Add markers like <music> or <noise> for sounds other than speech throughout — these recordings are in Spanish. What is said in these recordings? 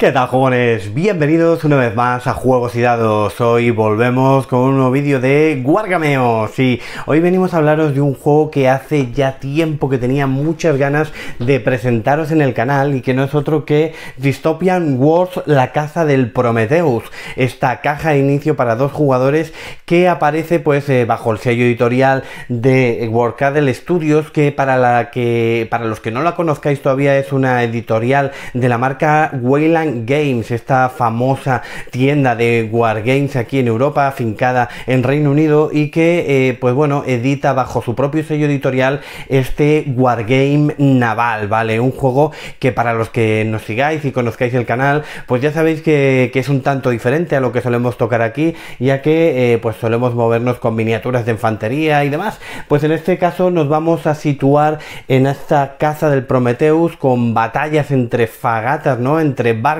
¿Qué tal jóvenes, Bienvenidos una vez más a Juegos y Dados. Hoy volvemos con un nuevo vídeo de Guargameos y hoy venimos a hablaros de un juego que hace ya tiempo que tenía muchas ganas de presentaros en el canal y que no es otro que Dystopian Wars, la caza del Prometheus. Esta caja de inicio para dos jugadores que aparece pues eh, bajo el sello editorial de del Studios que para, la que para los que no la conozcáis todavía es una editorial de la marca Wayland Games, esta famosa tienda de Wargames aquí en Europa, afincada en Reino Unido y que, eh, pues bueno, edita bajo su propio sello editorial este Wargame Naval, ¿vale? Un juego que para los que nos sigáis y conozcáis el canal, pues ya sabéis que, es un tanto diferente a lo que solemos tocar aquí, ya que eh, pues solemos movernos con miniaturas de infantería y demás. Pues en este caso nos vamos a situar en esta casa del Prometheus con batallas entre fagatas, ¿no? Entre barcos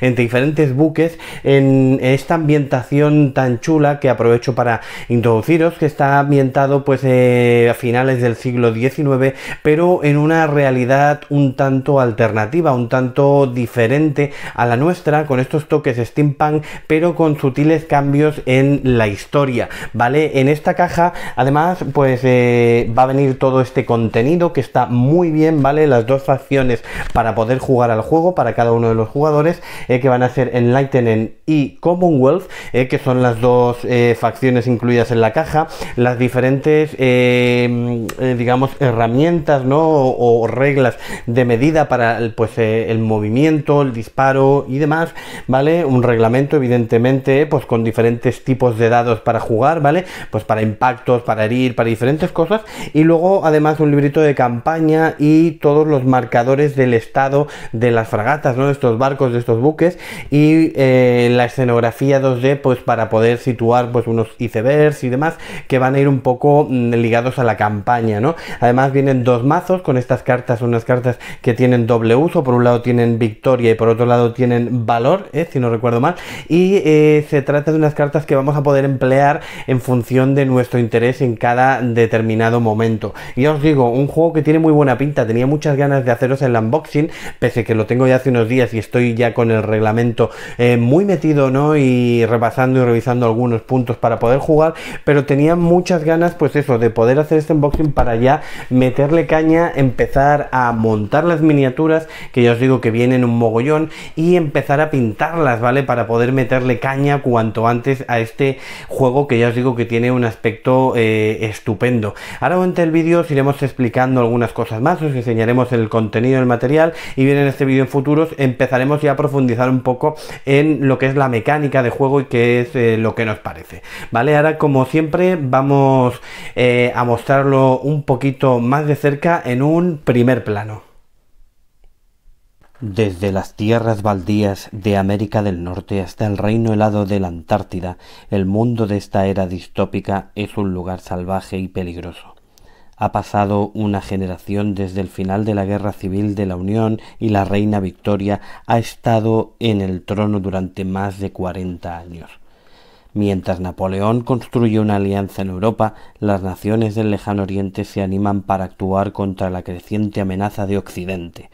entre diferentes buques, en esta ambientación tan chula que aprovecho para introduciros, que está ambientado pues eh, a finales del siglo XIX, pero en una realidad un tanto alternativa, un tanto diferente a la nuestra, con estos toques steampunk, pero con sutiles cambios en la historia, ¿vale? En esta caja, además, pues eh, va a venir todo este contenido que está muy bien, ¿vale? Las dos facciones para poder jugar al juego, para cada uno de los jugadores eh, que van a ser Enlightened y Commonwealth, eh, que son las dos eh, facciones incluidas en la caja, las diferentes, mm, digamos, herramientas o, reglas de medida para el, pues, el movimiento, el disparo y demás, ¿vale? Un reglamento, evidentemente, pues con diferentes tipos de dados para jugar, ¿vale? Pues para impactos, para herir, para diferentes cosas, y luego además un librito de campaña y todos los marcadores del estado de las fragatas, ¿no? De estos barcos de estos buques y eh, la escenografía 2D pues para poder situar pues unos icebergs y demás que van a ir un poco mm, ligados a la campaña, ¿no? Además vienen dos mazos con estas cartas, unas cartas que tienen doble uso, por un lado tienen victoria y por otro lado tienen valor, ¿eh? si no recuerdo mal, y eh, se trata de unas cartas que vamos a poder emplear en función de nuestro interés en cada determinado momento. Ya os digo, un juego que tiene muy buena pinta, tenía muchas ganas de haceros el unboxing, pese que lo tengo ya hace unos días y estoy ya con el reglamento eh, muy metido, ¿no? Y repasando y revisando algunos puntos para poder jugar, pero tenía muchas ganas, pues eso, de poder hacer este unboxing para ya meterle caña, empezar a montar las miniaturas, que ya os digo que vienen un mogollón, y empezar a pintarlas, ¿vale? Para poder meterle caña cuanto antes a este juego que ya os digo que tiene un aspecto eh, estupendo. Ahora durante el vídeo os iremos explicando algunas cosas más, os enseñaremos el contenido del material y bien en este vídeo en futuros empezaremos y a profundizar un poco en lo que es la mecánica de juego y qué es eh, lo que nos parece. ¿Vale? Ahora, como siempre, vamos eh, a mostrarlo un poquito más de cerca en un primer plano. Desde las tierras baldías de América del Norte hasta el reino helado de la Antártida, el mundo de esta era distópica es un lugar salvaje y peligroso. Ha pasado una generación desde el final de la Guerra Civil de la Unión y la reina Victoria ha estado en el trono durante más de 40 años. Mientras Napoleón construye una alianza en Europa, las naciones del lejano oriente se animan para actuar contra la creciente amenaza de Occidente.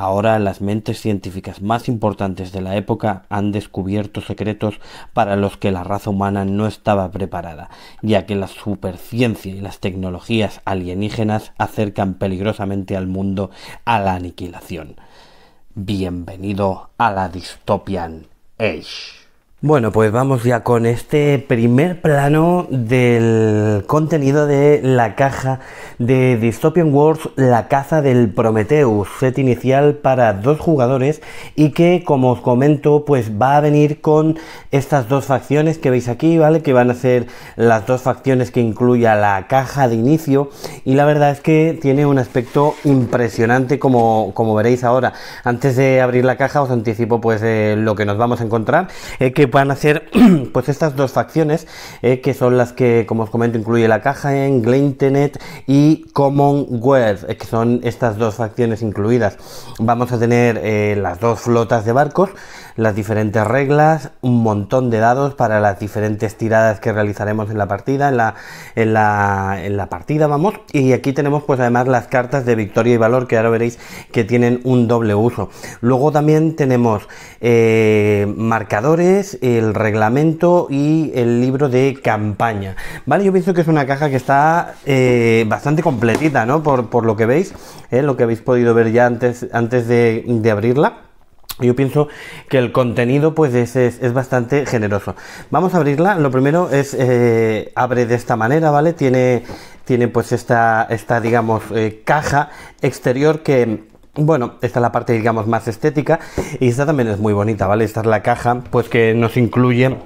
Ahora las mentes científicas más importantes de la época han descubierto secretos para los que la raza humana no estaba preparada, ya que la superciencia y las tecnologías alienígenas acercan peligrosamente al mundo a la aniquilación. Bienvenido a la Dystopian Age. Bueno, pues vamos ya con este primer plano del contenido de la caja de Dystopian Wars, la caza del Prometheus, set inicial para dos jugadores y que, como os comento, pues va a venir con estas dos facciones que veis aquí, ¿vale? Que van a ser las dos facciones que incluya la caja de inicio y la verdad es que tiene un aspecto impresionante como, como veréis ahora. Antes de abrir la caja os anticipo pues eh, lo que nos vamos a encontrar, eh, que puedan hacer <clears throat> pues estas dos facciones eh, que son las que como os comento incluye la caja en internet y Commonwealth eh, que son estas dos facciones incluidas vamos a tener eh, las dos flotas de barcos las diferentes reglas un montón de dados para las diferentes tiradas que realizaremos en la partida en la, en la, en la partida vamos y aquí tenemos pues además las cartas de victoria y valor que ahora veréis que tienen un doble uso luego también tenemos marcadores el reglamento y el libro de campaña. Vale, yo pienso que es una caja que está eh, bastante completita, ¿no? Por, por lo que veis, ¿eh? lo que habéis podido ver ya antes, antes de, abrirla. Yo pienso que el contenido pues es, es, bastante generoso. Vamos a abrirla. Lo primero es eh, abre de esta manera, ¿vale? Tiene, tiene pues esta, esta digamos, caja exterior que, bueno, esta es la parte, digamos, más estética y esta también es muy bonita, ¿vale? Esta es la caja, pues que nos incluye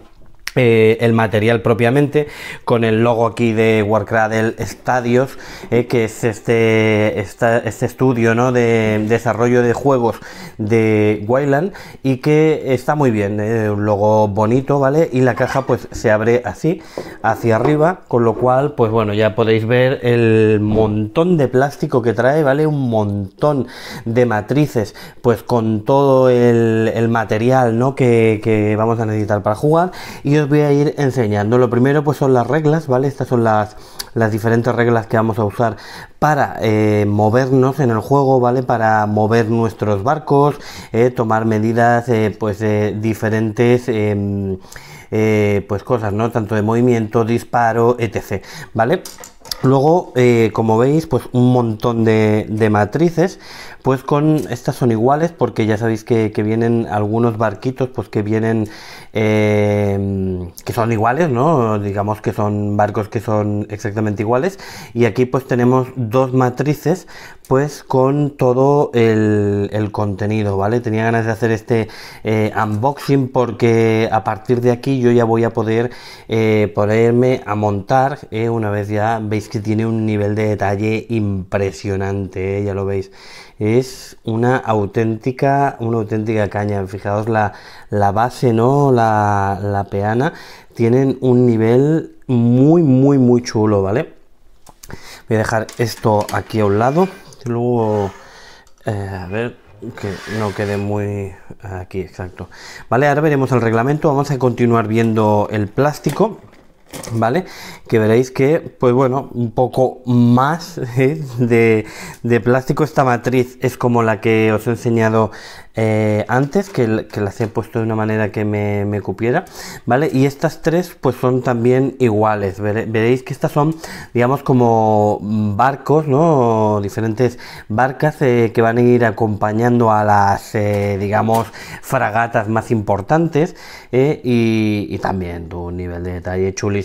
eh, el material propiamente con el logo aquí de Warcraft el eh, que es este, este estudio de desarrollo de juegos de Wayland y que está muy bien eh, un logo bonito vale y la caja pues se abre así hacia arriba con lo cual pues bueno ya podéis ver el montón de plástico que trae vale un montón de matrices pues con todo el, material ¿no? que, vamos a necesitar para jugar y voy a ir enseñando. Lo primero pues son las reglas, ¿vale? Estas son las, las diferentes reglas que vamos a usar para eh, movernos en el juego, ¿vale? Para mover nuestros barcos, eh, tomar medidas eh, pues diferentes... Em, pues cosas, ¿no? Tanto de movimiento, disparo, etc. ¿Vale? Luego, eh, como veis, pues un montón de, matrices, pues con estas son iguales porque ya sabéis que, vienen algunos barquitos, pues que vienen, eh, que son iguales, ¿no? Digamos que son barcos que son exactamente iguales. Y aquí pues tenemos dos matrices, pues con todo el, contenido, ¿vale? Tenía ganas de hacer este eh, unboxing porque a partir de aquí yo ya voy a poder ponerme a montar, una vez ya veis que tiene un nivel de detalle impresionante, ¿eh? ya lo veis. Es una auténtica, una auténtica caña. Fijaos la, base, ¿no? La, peana. Tienen un nivel muy, muy, muy chulo, ¿vale? Voy a dejar esto aquí a un lado. Luego, eh, a ver, que no quede muy aquí, exacto. Vale, ahora veremos el reglamento. Vamos a continuar viendo el plástico. ¿vale? Que veréis que, pues bueno, un poco más <laughs> ¿eh? de, plástico. Esta matriz es como la que os he enseñado eh, antes, que, las he puesto de una manera que me, cupiera, ¿vale? Y estas tres, pues son también iguales. veréis que estas son, digamos, como barcos, ¿no? diferentes barcas eh, que van a ir acompañando a las, digamos, fragatas más importantes y, también un nivel de detalle chulísimo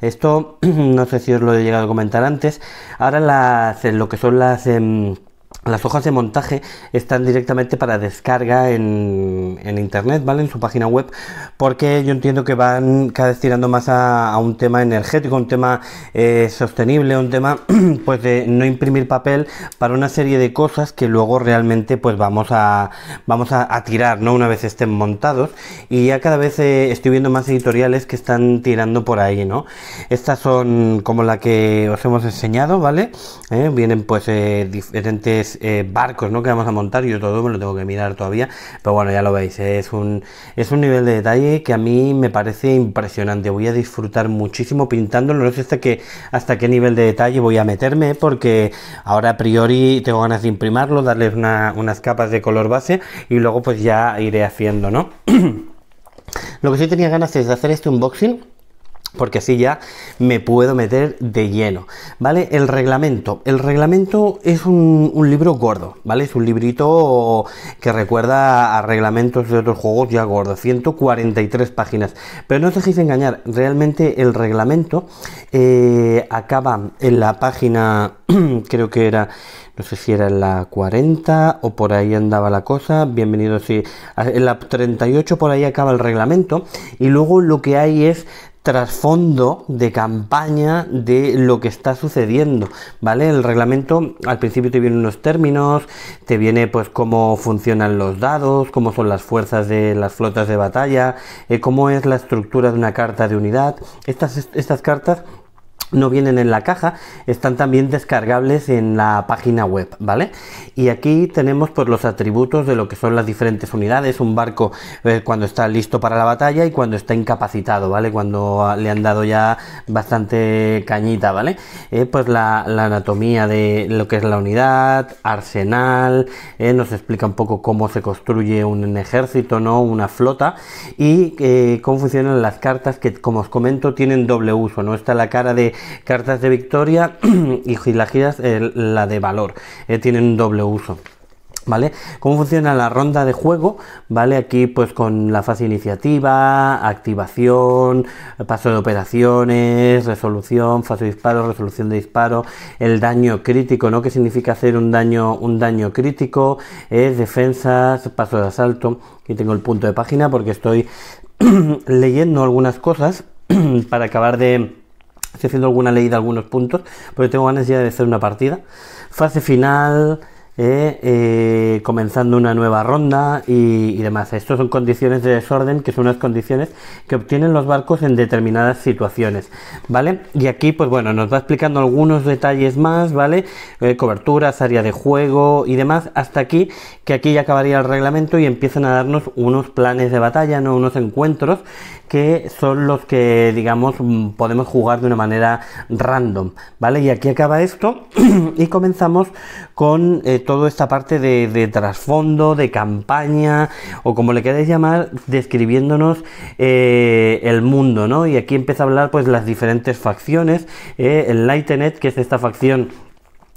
esto, <clears throat> no sé si os lo he llegado a comentar antes, ahora las, lo que son las... Em, las hojas de montaje están directamente para descarga en, internet, ¿vale? En su página web, porque yo entiendo que van cada vez tirando más a, un tema energético, un tema eh, sostenible, un tema <clears throat> pues de no imprimir papel para una serie de cosas que luego realmente pues vamos a vamos a, tirar, ¿no? Una vez estén montados. Y ya cada vez eh, estoy viendo más editoriales que están tirando por ahí, ¿no? Estas son como la que os hemos enseñado, ¿vale? Eh, vienen pues diferentes eh, barcos ¿no? que vamos a montar. Yo todo me lo tengo que mirar todavía, pero bueno, ya lo veis. Es un, es un nivel de detalle que a mí me parece impresionante. Voy a disfrutar muchísimo pintándolo. No sé hasta qué, hasta qué nivel de detalle voy a meterme, porque ahora a priori tengo ganas de imprimarlo, darles unas capas de color base y luego pues ya iré haciendo, ¿no? <clears throat> lo que sí tenía ganas es de hacer este unboxing porque así ya me puedo meter de lleno, ¿vale? El reglamento. El reglamento es un, libro gordo, ¿vale? Es un librito que recuerda a reglamentos de otros juegos ya gordo, 143 páginas. Pero no os dejéis engañar, realmente el reglamento eh, acaba en la página, <clears throat> creo que era no sé si era en la 40 o por ahí andaba la cosa, bienvenido sí. Ah, en la 38 por ahí acaba el reglamento y luego lo que hay es trasfondo de campaña de lo que está sucediendo, ¿vale? El reglamento al principio te vienen unos términos, te viene pues cómo funcionan los dados, cómo son las fuerzas de las flotas de batalla, eh, cómo es la estructura de una carta de unidad. Estas, estas cartas no vienen en la caja, están también descargables en la página web, ¿vale? Y aquí tenemos pues los atributos de lo que son las diferentes unidades, un barco eh, cuando está listo para la batalla y cuando está incapacitado, ¿vale? Cuando ah, le han dado ya bastante cañita, ¿vale? Eh, pues la, anatomía de lo que es la unidad, arsenal, eh, nos explica un poco cómo se construye un ejército, ¿no? Una flota y cómo funcionan las cartas que, como os comento, tienen doble uso, ¿no? Está la cara de cartas de victoria <clears throat> y las giras, eh, la de valor, eh, tienen un doble uso. ¿Vale? ¿Cómo funciona la ronda de juego? ¿Vale? Aquí pues con la fase iniciativa, activación, paso de operaciones, resolución, fase de disparo, resolución de disparo, el daño crítico, ¿no? ¿Qué significa hacer un daño, un daño crítico, es eh, defensas, paso de asalto. Aquí tengo el punto de página porque estoy <clears throat> leyendo algunas cosas <clears throat> para acabar de Estoy haciendo alguna ley de algunos puntos, pero tengo ganas ya de hacer una partida. Fase final, ¿eh? Eh, comenzando una nueva ronda y, demás. Estos son condiciones de desorden, que son unas condiciones que obtienen los barcos en determinadas situaciones, ¿vale? Y aquí, pues bueno, nos va explicando algunos detalles más, ¿vale? Eh, coberturas, área de juego y demás, hasta aquí, que aquí ya acabaría el reglamento y empiezan a darnos unos planes de batalla, ¿no? Unos encuentros que son los que, digamos, mm, podemos jugar de una manera random, ¿vale? Y aquí acaba esto <clears throat> y comenzamos con... todo toda esta parte de, trasfondo, de campaña, o como le queráis llamar, describiéndonos eh, el mundo, ¿no? Y aquí empieza a hablar pues las diferentes facciones, eh, el lightnet que es esta facción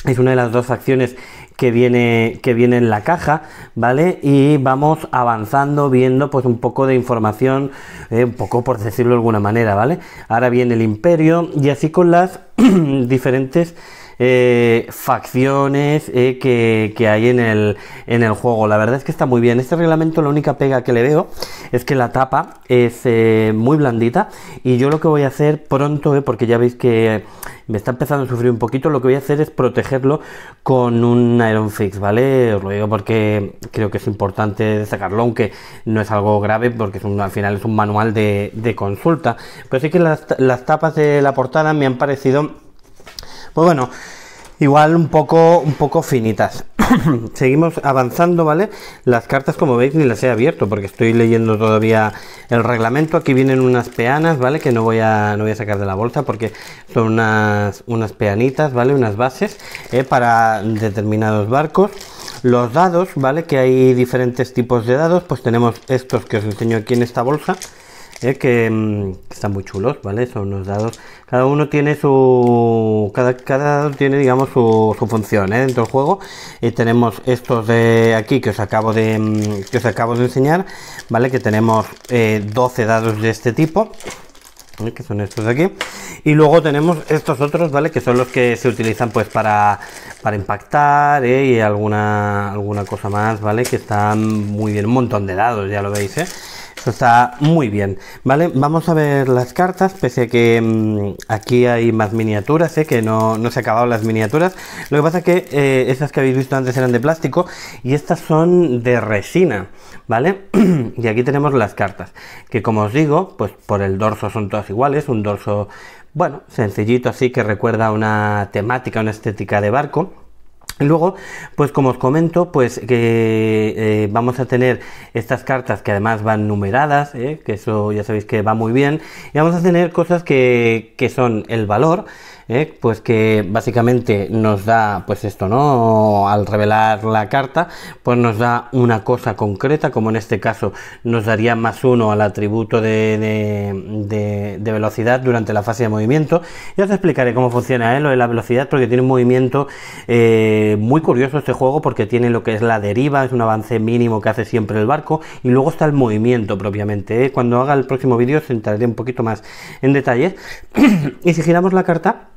es una de las dos facciones que viene que viene en la caja vale y vamos avanzando viendo pues un poco de información eh, un poco por decirlo de alguna manera vale ahora viene el imperio y así con las <clears throat> diferentes eh, facciones eh, que, hay en el, en el juego. La verdad es que está muy bien. Este reglamento la única pega que le veo es que la tapa es eh, muy blandita y yo lo que voy a hacer pronto, porque ya veis que me está empezando a sufrir un poquito, lo que voy a hacer es protegerlo con un Iron Fix, ¿vale? Os lo digo porque creo que es importante sacarlo, aunque no es algo grave porque es al final es un manual de, consulta. Pero sí que las, las tapas de la portada me han parecido pues bueno, igual un poco, un poco finitas. <coughs> Seguimos avanzando, ¿vale? Las cartas, como veis, ni las he abierto porque estoy leyendo todavía el reglamento. Aquí vienen unas peanas, ¿vale? Que no voy a, no voy a sacar de la bolsa porque son unas, unas peanitas, ¿vale? Unas bases eh, para determinados barcos. Los dados, ¿vale? Que hay diferentes tipos de dados. Pues tenemos estos que os enseño aquí en esta bolsa. Mm, que, están muy chulos, ¿vale? Son unos dados. Cada uno tiene su. Cada, cada dado tiene, digamos, su, función ¿eh? dentro del juego. Y tenemos estos de aquí que os acabo de, mm, que os acabo de enseñar, ¿vale? Que tenemos 12 eh, dados de este tipo ¿eh? que son estos de aquí y luego tenemos estos otros vale que son los que se utilizan pues para para impactar y alguna alguna cosa más vale que están muy bien un montón de dados ya lo veis ¿eh? está muy bien, ¿vale? Vamos a ver las cartas, pese a que mm, aquí hay más miniaturas, sé ¿eh? que no, no, se acabado las miniaturas. Lo que pasa es que eh, esas que habéis visto antes eran de plástico y estas son de resina, ¿vale? <clears throat> y aquí tenemos las cartas, que como os digo, pues por el dorso son todas iguales, un dorso, bueno, sencillito así que recuerda una temática, una estética de barco. Luego, pues como os comento, pues que eh, vamos a tener estas cartas que además van numeradas, eh, que eso ya sabéis que va muy bien, y vamos a tener cosas que, que son el valor, ¿eh? pues que básicamente nos da pues esto, ¿no? Al revelar la carta, pues nos da una cosa concreta, como en este caso nos daría más uno al atributo de, de, velocidad durante la fase de movimiento. Ya os explicaré cómo funciona ¿eh? lo de la velocidad, porque tiene un movimiento eh, muy curioso este juego, porque tiene lo que es la deriva, es un avance mínimo que hace siempre el barco, y luego está el movimiento propiamente. ¿eh? Cuando haga el próximo vídeo os entraré un poquito más en detalles. <clears throat> y si giramos la carta,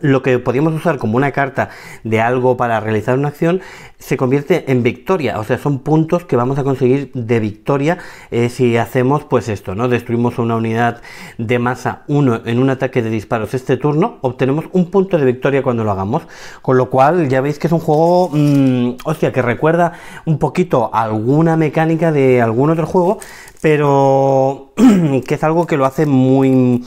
lo que podíamos usar como una carta de algo para realizar una acción se convierte en victoria, o sea, son puntos que vamos a conseguir de victoria eh, si hacemos pues esto, ¿no? Destruimos una unidad de masa 1 en un ataque de disparos este turno, obtenemos un punto de victoria cuando lo hagamos, con lo cual ya veis que es un juego, mm, hostia, que recuerda un poquito alguna mecánica de algún otro juego, pero <clears throat> que es algo que lo hace muy,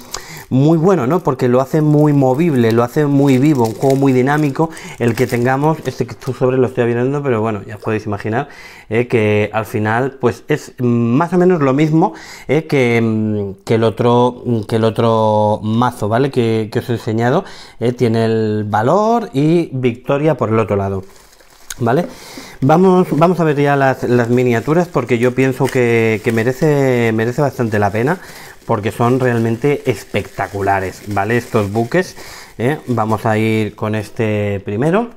muy bueno, ¿no? Porque lo hace muy movible, lo hace muy vivo, un juego muy dinámico, el que tengamos, este que tú sobre lo estoy viendo, pero bueno, ya podéis imaginar eh, que al final pues es más o menos lo mismo eh, mm, que, el otro, mm, que el otro mazo, ¿vale? Que, os he enseñado, eh, tiene el valor y victoria por el otro lado. ¿Vale? Vamos, vamos a ver ya las, miniaturas porque yo pienso que, merece, merece bastante la pena porque son realmente espectaculares, ¿vale? Estos buques ¿eh? Vamos a ir con este primero.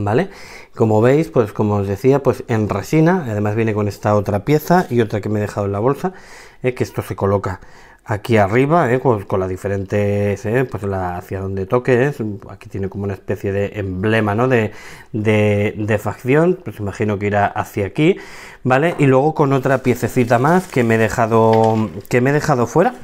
¿Vale? Como veis, pues como os decía, pues en resina, además viene con esta otra pieza y otra que me he dejado en la bolsa, ¿eh? que esto se coloca aquí arriba, ¿eh? con, la las diferentes, pues la, hacia donde toque, aquí tiene como una especie de emblema, ¿no? De, de, facción, pues imagino que irá hacia aquí, ¿vale? Y luego con otra piececita más que me he dejado, que me he dejado fuera,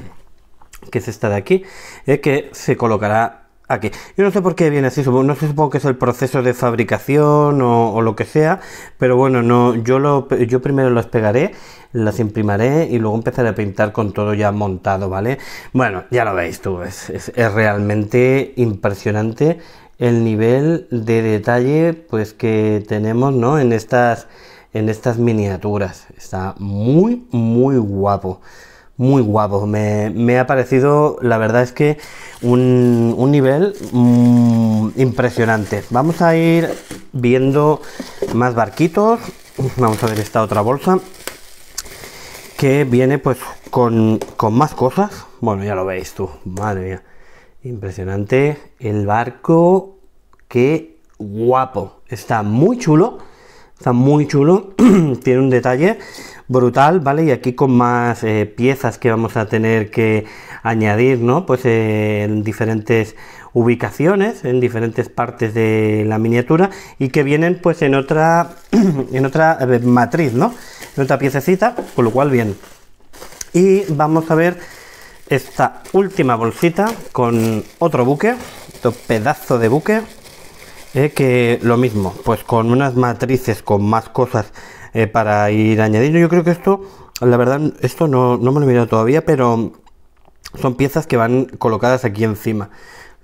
que es esta de aquí, que se colocará aquí. Yo no sé por qué viene así, no sé, supongo que es el proceso de fabricación o, lo que sea, pero bueno, no, yo, lo, yo primero las pegaré, las imprimaré y luego empezaré a pintar con todo ya montado, ¿vale? Bueno, ya lo veis tú, es, realmente impresionante el nivel de detalle pues que tenemos, ¿no? En estas, en estas miniaturas, está muy, muy guapo muy guapo. Me, ha parecido, la verdad es que, un, nivel mm, impresionante. Vamos a ir viendo más barquitos. Vamos a ver esta otra bolsa. Que viene pues con, con más cosas. Bueno, ya lo veis tú. Madre mía. Impresionante. El barco. Qué guapo. Está muy chulo. Está muy chulo. <clears throat> Tiene un detalle brutal, ¿vale? Y aquí con más eh, piezas que vamos a tener que añadir, ¿no? Pues eh, en diferentes ubicaciones, en diferentes partes de la miniatura y que vienen pues en otra, <clears throat> en otra eh, matriz, ¿no? En otra piececita, con lo cual bien. Y vamos a ver esta última bolsita con otro buque, otro pedazo de buque, que lo mismo, pues con unas matrices con más cosas eh, para ir añadiendo. Yo creo que esto, la verdad, esto no, no me lo he mirado todavía, pero son piezas que van colocadas aquí encima.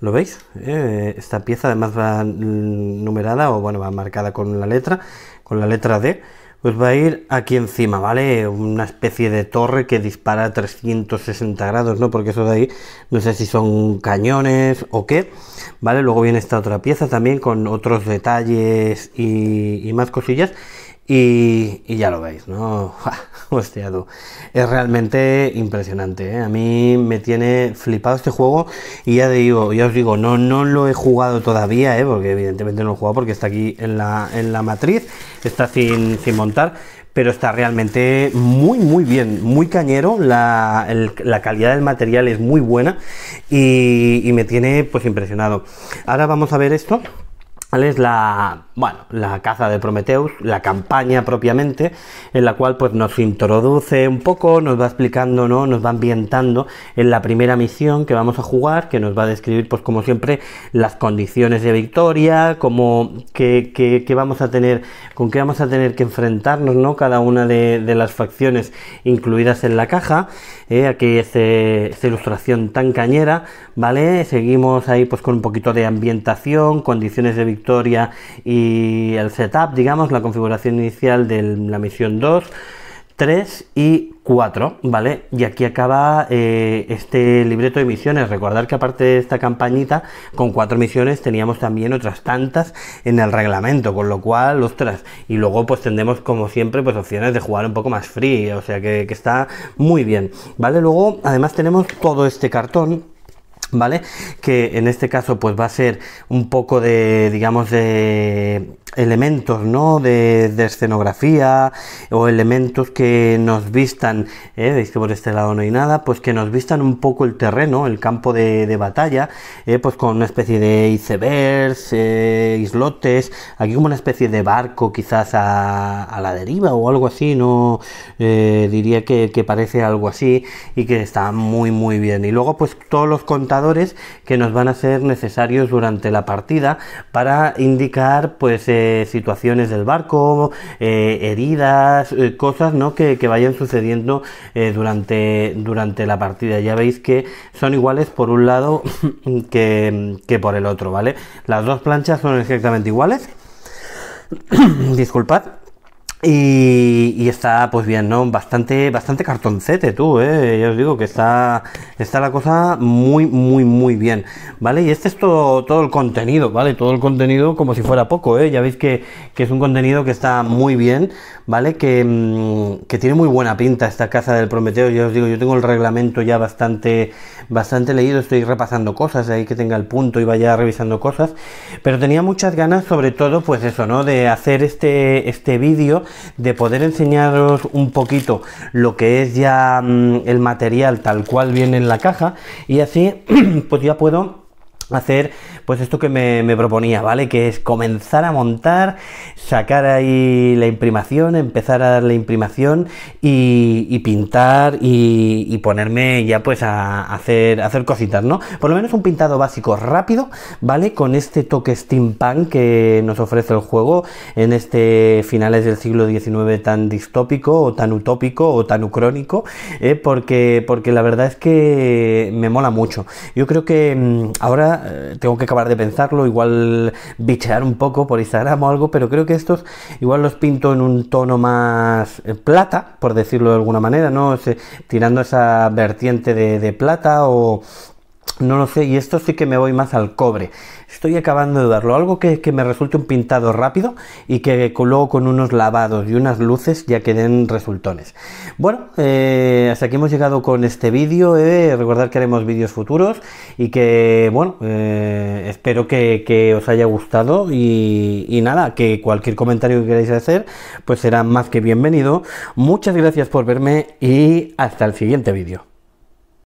¿Lo veis? Eh, esta pieza además va numerada o bueno, va marcada con la letra, con la letra D. Pues va a ir aquí encima, ¿vale? Una especie de torre que dispara a 360 grados, ¿no? Porque eso de ahí, no sé si son cañones o qué, ¿vale? Luego viene esta otra pieza también con otros detalles y, y más cosillas. Y, ya lo veis, ¿no? <laughs> hostiado Es realmente impresionante, ¿eh? A mí me tiene flipado este juego y ya digo, ya os digo, no, no lo he jugado todavía, ¿eh? Porque evidentemente no lo he jugado porque está aquí en la, matriz, está sin, montar, pero está realmente muy muy bien, muy cañero, la, calidad del material es muy buena y, y me tiene pues impresionado. Ahora vamos a ver esto es la, bueno, la caza de Prometheus, la campaña propiamente, en la cual pues nos introduce un poco, nos va explicando, ¿no? nos va ambientando en la primera misión que vamos a jugar, que nos va a describir pues como siempre las condiciones de victoria, como que, vamos a tener, con qué vamos a tener que enfrentarnos, ¿no? cada una de, las facciones incluidas en la caja, eh, aquí esta ilustración tan cañera, ¿vale? Seguimos ahí pues con un poquito de ambientación, condiciones de victoria, y el setup, digamos, la configuración inicial de la misión 2, 3 y 4, ¿vale? Y aquí acaba eh, este libreto de misiones. Recordar que aparte de esta campañita, con cuatro misiones teníamos también otras tantas en el reglamento, con lo cual, ostras, y luego pues tendremos como siempre pues opciones de jugar un poco más free, o sea que, que está muy bien, ¿vale? Luego además tenemos todo este cartón ¿vale? Que en este caso pues va a ser un poco de, digamos, de elementos ¿no? De, escenografía o elementos que nos vistan, ¿eh? veis que por este lado no hay nada, pues que nos vistan un poco el terreno, el campo de, batalla, ¿eh? pues con una especie de icebergs, eh, islotes, aquí como una especie de barco quizás a, la deriva o algo así, no diría que, que, parece algo así y que está muy muy bien. Y luego pues todos los contadores que nos van a ser necesarios durante la partida para indicar pues situaciones del barco, eh, heridas, eh, cosas que, vayan sucediendo eh, durante, durante la partida. Ya veis que son iguales por un lado <laughs> que, que por el otro, ¿vale? Las dos planchas son exactamente iguales. <coughs> Disculpad. Y, está, pues bien, ¿no? Bastante, bastante cartoncete, tú, ¿eh? Ya os digo que está, está la cosa muy, muy, muy bien, ¿vale? Y este es todo, todo el contenido, ¿vale? Todo el contenido como si fuera poco, ¿eh? Ya veis que, es un contenido que está muy bien, ¿vale? Mm, que, tiene muy buena pinta esta casa del Prometeo, ya os digo, yo tengo el reglamento ya bastante, bastante leído, estoy repasando cosas, ahí que tenga el punto y vaya revisando cosas, pero tenía muchas ganas, sobre todo, pues eso, ¿no? De hacer este, este vídeo de poder enseñaros un poquito lo que es ya mm, el material tal cual viene en la caja y así <clears throat> pues ya puedo hacer pues esto que me, proponía, ¿vale? Que es comenzar a montar, sacar ahí la imprimación, empezar a dar la imprimación y, pintar y, ponerme ya pues a hacer, hacer cositas, ¿no? Por lo menos un pintado básico rápido, ¿vale? Con este toque steampunk que nos ofrece el juego en este finales del siglo XIX tan distópico o tan utópico o tan ucrónico, ¿eh? porque, porque la verdad es que me mola mucho. Yo creo que mm, ahora eh, tengo que acabar de pensarlo, igual bichear un poco por Instagram o algo, pero creo que estos igual los pinto en un tono más eh, plata, por decirlo de alguna manera, ¿no? tirando esa vertiente de plata o, no lo sé, y esto sí que me voy más al cobre. Estoy acabando de darlo. Algo que, que me resulte un pintado rápido y que luego con unos lavados y unas luces ya queden resultones. Bueno, eh, hasta aquí hemos llegado con este vídeo. Eh. Recordad que haremos vídeos futuros y que, bueno, eh, espero que, os haya gustado. Y, y, nada, que cualquier comentario que queráis hacer, pues será más que bienvenido. Muchas gracias por verme y hasta el siguiente vídeo.